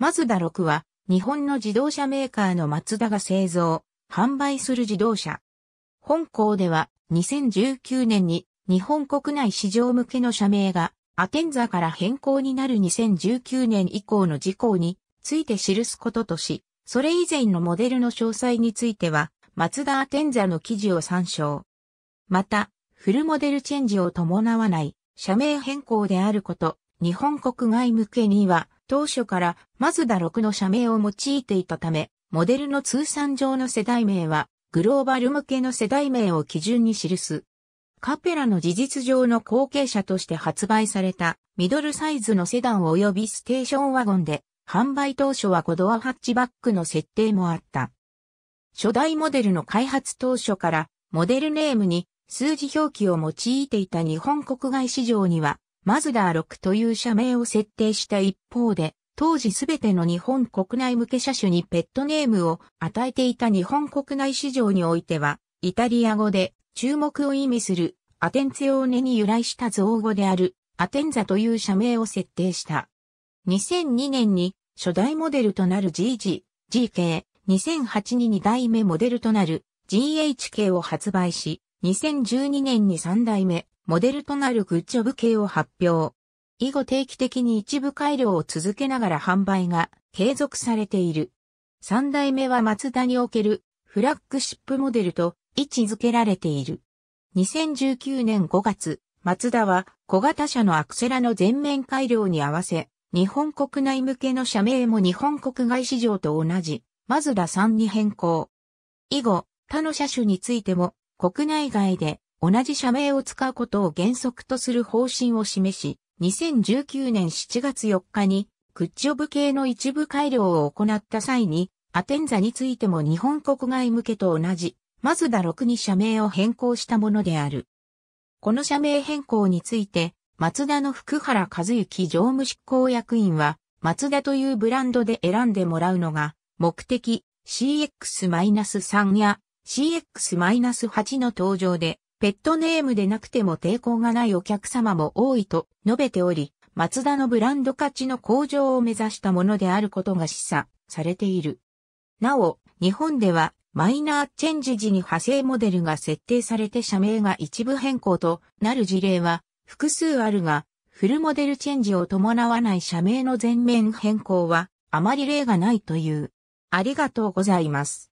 マズダ6は、日本の自動車メーカーのマツダが製造、販売する自動車。本校では、2019年に日本国内市場向けの社名がアテンザから変更になる2019年以降の事項について記すこととし、それ以前のモデルの詳細については、マツダアテンザの記事を参照。また、フルモデルチェンジを伴わない社名変更であること、日本国外向けには、当初からマズダ6の社名を用いていたため、モデルの通算上の世代名は、グローバル向けの世代名を基準に記す。カペラの事実上の後継者として発売されたミドルサイズのセダン及びステーションワゴンで、販売当初は5ドアハッチバックの設定もあった。初代モデルの開発当初から、モデルネームに数字表記を用いていた日本国外市場には、マズダー6という社名を設定した一方で、当時すべての日本国内向け車種にペットネームを与えていた日本国内市場においては、イタリア語で注目を意味するアテンツヨーネに由来した造語であるアテンザという社名を設定した。2002年に初代モデルとなる GG、GK、2008に2代目モデルとなる GHK を発売し、2012年に3代目、モデルとなるグッジョブ系を発表。以後定期的に一部改良を続けながら販売が継続されている。3代目はマツダにおけるフラッグシップモデルと位置づけられている。2019年5月、マツダは小型車のアクセラの全面改良に合わせ、日本国内向けの社名も日本国外市場と同じ、マズダ3に変更。以後、他の車種についても国内外で同じ社名を使うことを原則とする方針を示し、2019年7月4日に、クッチョブ系の一部改良を行った際に、アテンザについても日本国外向けと同じ、マズダ6に社名を変更したものである。この社名変更について、松田の福原和幸常務執行役員は、松田というブランドで選んでもらうのが、目的 CX-3 や CX-8 の登場で、ペットネームでなくても抵抗がないお客様も多いと述べており、マツダのブランド価値の向上を目指したものであることが示唆されている。なお、日本ではマイナーチェンジ時に派生モデルが設定されて社名が一部変更となる事例は複数あるが、フルモデルチェンジを伴わない社名の全面変更はあまり例がないという。ありがとうございます。